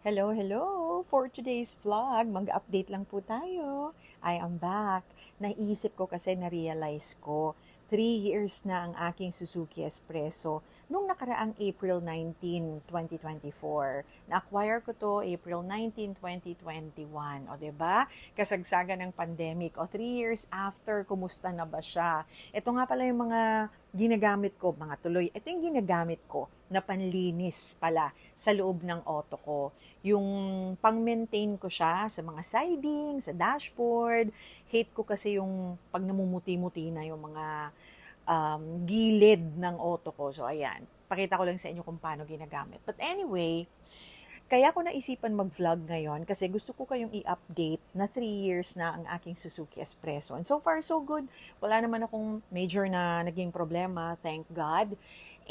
Hello, hello! For today's vlog, mag-update lang po tayo. I am back. Naisip ko kasi na-realize ko, 3 years na ang aking Suzuki Espresso nung nakaraang April 19, 2024. Na-acquire ko to April 19, 2021. O ba? Diba? Kasagsaga ng pandemic. O 3 years after, kumusta na ba siya? Ito nga pala yung mga ginagamit ko, mga tuloy. Ito yung ginagamit ko na panlinis pala sa loob ng auto ko yung pang-maintain ko siya sa mga siding, sa dashboard. Hate ko kasi yung pag namumuti-muti na yung mga um, gilid ng auto ko. So, ayan. Pakita ko lang sa inyo kung paano ginagamit. But anyway, kaya ko naisipan mag-vlog ngayon kasi gusto ko kayong i-update na 3 years na ang aking Suzuki Espresso. And so far, so good. Wala naman akong major na naging problema, thank God.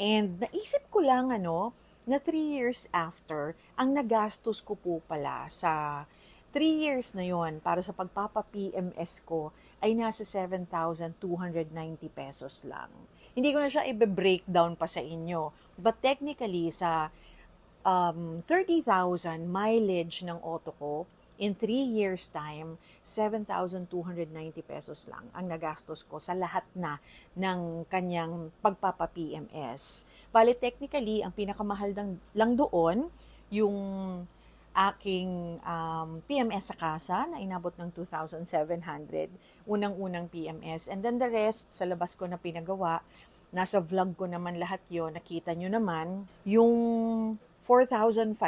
And naisip ko lang, ano, na 3 years after, ang nagastos ko po pala sa 3 years na yon para sa pagpapa-PMS ko ay nasa 7,290 pesos lang. Hindi ko na siya i breakdown pa sa inyo. But technically, sa um, 30,000 mileage ng auto ko, in 3 years time, 7,290 pesos lang ang nagastos ko sa lahat na ng kanyang pagpapa-PMS. Bali, technically, ang pinakamahal lang, doon, yung aking um, PMS sa casa na inabot ng 2,700, unang-unang PMS. And then the rest, sa labas ko na pinagawa, nasa vlog ko naman lahat yon nakita nyo naman, yung 4,590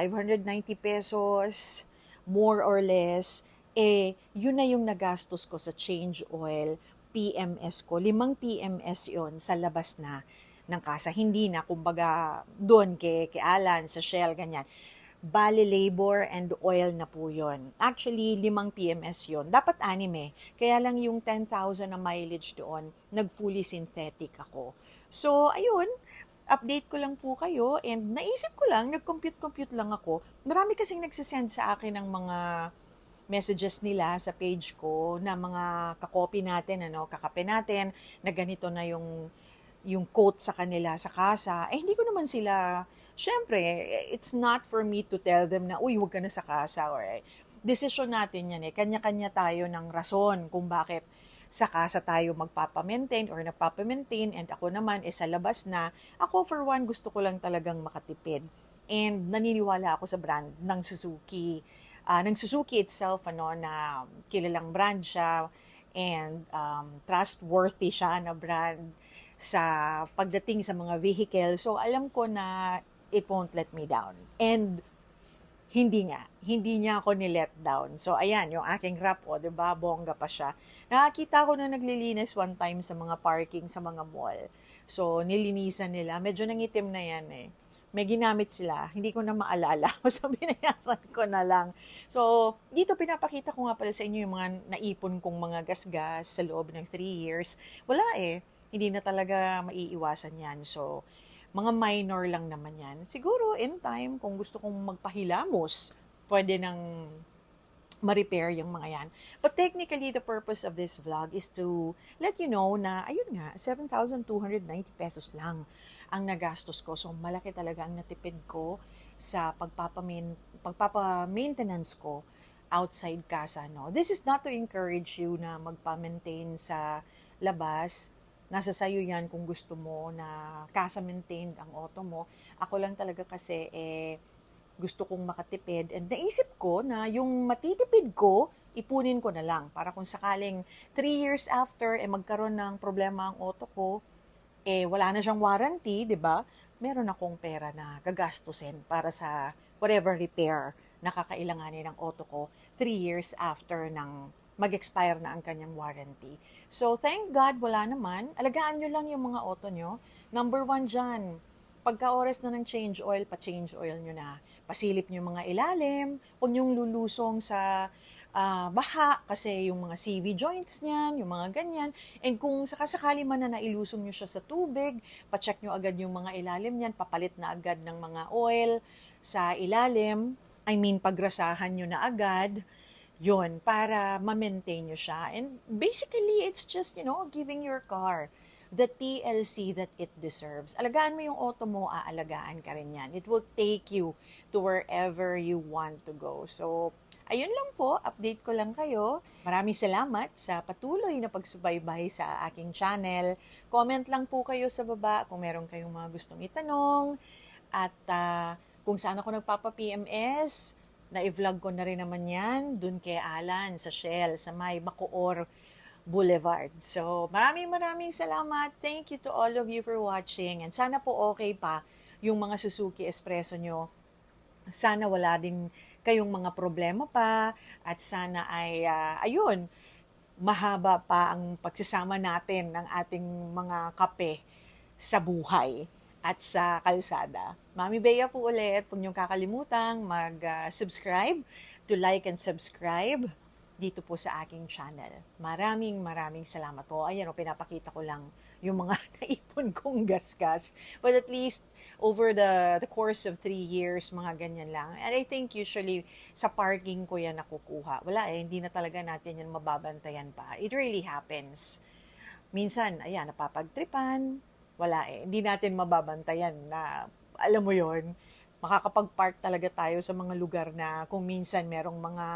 pesos, more or less, eh, yun na yung nagastos ko sa change oil, PMS ko. Limang PMS yon sa labas na ng kasa. Hindi na, kumbaga, doon kay, kay Alan, sa Shell, ganyan. Bali labor and oil na po yon. Actually, limang PMS yon. Dapat anime. Eh. Kaya lang yung 10,000 na mileage doon, nag-fully synthetic ako. So, ayun, update ko lang po kayo and naisip ko lang, nag-compute-compute lang ako. Marami kasing nagsisend sa akin ng mga messages nila sa page ko na mga kakopi natin, ano, kakape natin, na ganito na yung, yung quote sa kanila sa kasa. Eh, hindi ko naman sila, syempre, eh, it's not for me to tell them na, uy, huwag ka na sa kasa or Desisyon natin yan eh. Kanya-kanya tayo ng rason kung bakit Saka sa tayo magpapamaintain or nagpapamaintain and ako naman eh sa labas na, ako for one gusto ko lang talagang makatipid. And naniniwala ako sa brand ng Suzuki. Uh, ng Suzuki itself, ano, na kilalang brand siya and um, trustworthy siya na brand sa pagdating sa mga vehicle. So alam ko na it won't let me down. And hindi nga, hindi niya ako ni-let down. So, ayan, yung aking rap, o, oh, 'di ba bongga pa siya. Nakakita ko nung naglilinis one time sa mga parking, sa mga mall. So, nilinisan nila. Medyo nangitim na yan eh. May ginamit sila. Hindi ko na maalala. Basta binayaran ko na lang. So, dito pinapakita ko nga pala sa inyo yung mga naipon kong mga gasgas sa loob ng 3 years. Wala eh. Hindi na talaga maiiwasan yan. So, mga minor lang naman yan. Siguro, in time, kung gusto kong magpahilamos, pwede nang ma-repair yung mga yan. But technically, the purpose of this vlog is to let you know na, ayun nga, 7,290 pesos lang ang nagastos ko. So, malaki talaga ang natipid ko sa pagpapamin, maintenance ko outside casa. No? This is not to encourage you na magpa-maintain sa labas nasa sayo yan kung gusto mo na kasa-maintained ang auto mo. Ako lang talaga kasi eh, gusto kong makatipid and naisip ko na yung matitipid ko, ipunin ko na lang para kung sakaling 3 years after eh magkaroon ng problema ang auto ko, eh wala na siyang warranty, 'di ba? Meron akong pera na gagastusin para sa whatever repair na kakailanganin ng auto ko 3 years after ng mag-expire na ang kanyang warranty. So, thank God, wala naman. Alagaan nyo lang yung mga auto nyo. Number one dyan, pagka oras na ng change oil, pa-change oil nyo na. Pasilip nyo mga ilalim, huwag nyong lulusong sa uh, baha kasi yung mga CV joints niyan, yung mga ganyan. And kung sakasakali man na nailusong nyo siya sa tubig, pa-check nyo agad yung mga ilalim niyan, papalit na agad ng mga oil sa ilalim. I mean, pagrasahan nyo na agad yon para ma-maintain nyo siya. And basically, it's just, you know, giving your car the TLC that it deserves. Alagaan mo yung auto mo, aalagaan ka rin yan. It will take you to wherever you want to go. So, ayun lang po, update ko lang kayo. Maraming salamat sa patuloy na pagsubaybay sa aking channel. Comment lang po kayo sa baba kung meron kayong mga gustong itanong at uh, kung saan ako nagpapa-PMS na-vlog i ko na rin naman yan dun kay Alan sa Shell, sa may Bacoor Boulevard. So, maraming maraming salamat. Thank you to all of you for watching. And sana po okay pa yung mga Suzuki Espresso nyo. Sana wala din kayong mga problema pa. At sana ay, uh, ayun, mahaba pa ang pagsasama natin ng ating mga kape sa buhay at sa kalsada. Mami Bea po ulit. Huwag niyong kakalimutang mag-subscribe, to like and subscribe dito po sa aking channel. Maraming maraming salamat po. Ayan o, oh, pinapakita ko lang yung mga naipon kong gasgas. But at least, over the, the course of three years, mga ganyan lang. And I think usually, sa parking ko yan nakukuha. Wala eh, hindi na talaga natin yan mababantayan pa. It really happens. Minsan, ayan, napapagtripan, wala eh. Hindi natin mababantayan na, alam mo yon makakapag-park talaga tayo sa mga lugar na kung minsan merong mga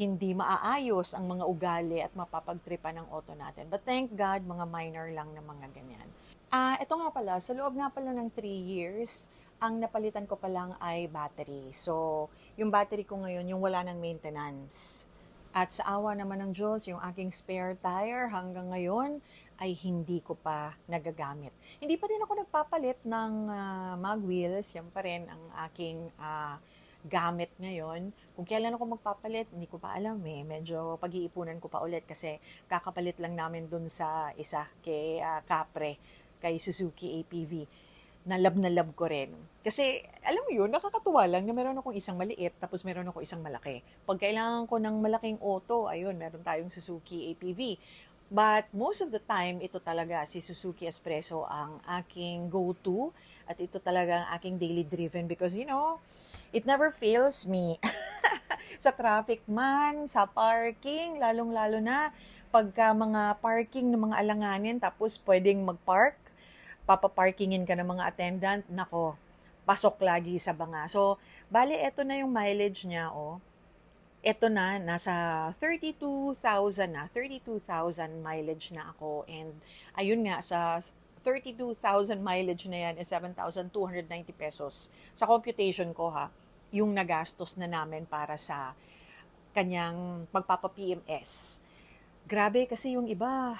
hindi maaayos ang mga ugali at mapapagtripa ng auto natin. But thank God, mga minor lang na mga ganyan. Ah, uh, ito nga pala, sa loob nga pala ng 3 years, ang napalitan ko pa lang ay battery. So, yung battery ko ngayon, yung wala ng maintenance. At sa awa naman ng Diyos, yung aking spare tire hanggang ngayon ay hindi ko pa nagagamit. Hindi pa rin ako nagpapalit ng uh, mag wheels. Yan pa rin ang aking uh, gamit ngayon. Kung kailan ako magpapalit, hindi ko pa alam eh. Medyo pag-iipunan ko pa ulit kasi kakapalit lang namin dun sa isa kay uh, Capre, kay Suzuki APV na nalab na love ko rin. Kasi, alam mo yun, nakakatuwa lang na meron akong isang maliit, tapos meron ako isang malaki. Pag kailangan ko ng malaking auto, ayun, meron tayong Suzuki APV. But most of the time, ito talaga si Suzuki Espresso ang aking go-to at ito talaga ang aking daily driven because you know, it never fails me. sa traffic man, sa parking, lalong-lalo na pagka mga parking ng mga alanganin tapos pwedeng mag-park papaparkingin ka ng mga attendant, nako, pasok lagi sa banga. So, bali, eto na yung mileage niya, oh. Eto na, nasa 32,000 na, 32,000 mileage na ako. And, ayun nga, sa 32,000 mileage na yan is 7,290 pesos. Sa computation ko, ha, yung nagastos na namin para sa kanyang pagpapa-PMS. Grabe kasi yung iba,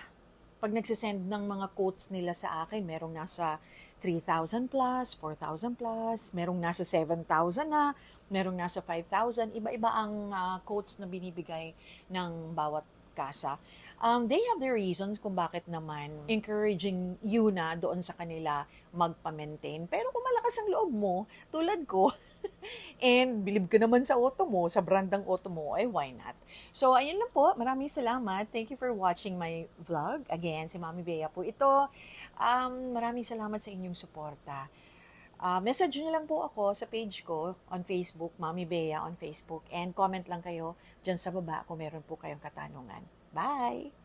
pag nagsisend ng mga quotes nila sa akin, merong nasa 3,000 plus, 4,000 plus, merong nasa 7,000 na, merong nasa 5,000. Iba-iba ang uh, quotes na binibigay ng bawat kasa. Um, they have their reasons kung bakit naman encouraging you na doon sa kanila magpa-maintain. Pero kung malakas ang loob mo, tulad ko, And believe ka naman sa auto mo, sa brandang auto mo, eh why not? So ayun lang po, maraming salamat. Thank you for watching my vlog. Again, si Mami Bea po ito. Um, maraming salamat sa inyong suporta. Uh, message niyo lang po ako sa page ko on Facebook, Mami Bea on Facebook. And comment lang kayo dyan sa baba kung meron po kayong katanungan. Bye!